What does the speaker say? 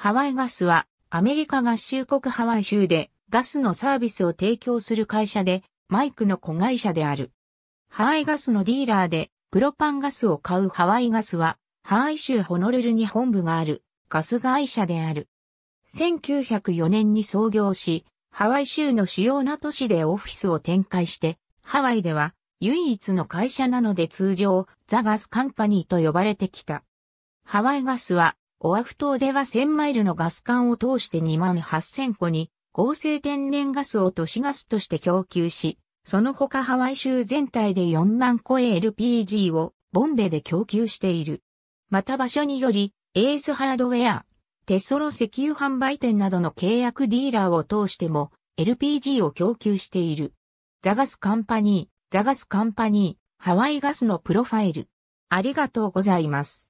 ハワイガスはアメリカ合衆国ハワイ州でガスのサービスを提供する会社でマイクの子会社である。ハワイガスのディーラーでプロパンガスを買うハワイガスはハワイ州ホノルルに本部があるガス会社である。1904年に創業し、ハワイ州の主要な都市でオフィスを展開して、ハワイでは唯一の会社なので通常ザガスカンパニーと呼ばれてきた。ハワイガスはオアフ島では1000マイルのガス管を通して2万8000個に合成天然ガスを都市ガスとして供給し、その他ハワイ州全体で4万個 LPG をボンベで供給している。また場所により、エースハードウェア、テソロ石油販売店などの契約ディーラーを通しても LPG を供給している。ザガスカンパニー、ザガスカンパニー、ハワイガスのプロファイル。ありがとうございます。